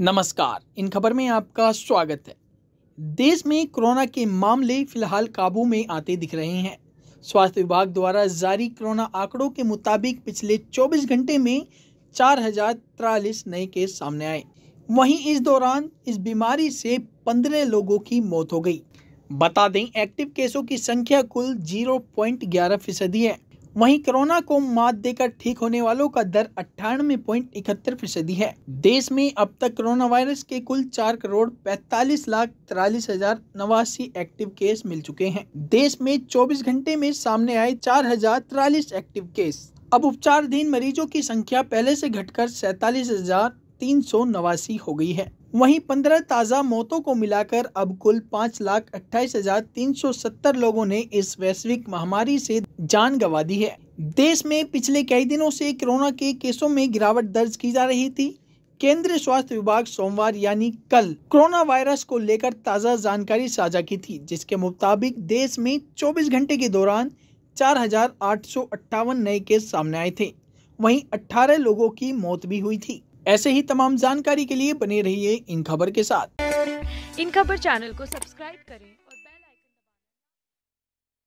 नमस्कार इन खबर में आपका स्वागत है देश में कोरोना के मामले फिलहाल काबू में आते दिख रहे हैं स्वास्थ्य विभाग द्वारा जारी कोरोना आंकड़ों के मुताबिक पिछले 24 घंटे में चार नए केस सामने आए वहीं इस दौरान इस बीमारी से 15 लोगों की मौत हो गई बता दें एक्टिव केसों की संख्या कुल जीरो फीसदी है वहीं कोरोना को मात देकर ठीक होने वालों का दर अट्ठानवे पॉइंट इकहत्तर फीसदी है देश में अब तक कोरोना वायरस के कुल चार करोड़ पैतालीस लाख तिरालीस हजार नवासी एक्टिव केस मिल चुके हैं देश में चौबीस घंटे में सामने आए चार हजार तिरालीस एक्टिव केस अब उपचाराधीन मरीजों की संख्या पहले से घटकर सैतालीस हजार तीन सौ नवासी हो गई है वहीं पंद्रह ताज़ा मौतों को मिलाकर अब कुल पाँच लाख अट्ठाईस हजार तीन सौ सत्तर लोगों ने इस वैश्विक महामारी से जान गंवा दी है देश में पिछले कई दिनों से कोरोना के केसों में गिरावट दर्ज की जा रही थी केंद्रीय स्वास्थ्य विभाग सोमवार यानी कल कोरोना वायरस को लेकर ताज़ा जानकारी साझा की थी जिसके मुताबिक देश में चौबीस घंटे के दौरान चार नए केस सामने आए थे वहीं अट्ठारह लोगों की मौत भी हुई थी ऐसे ही तमाम जानकारी के लिए बने रहिए इन खबर के साथ इन खबर चैनल को सब्सक्राइब करें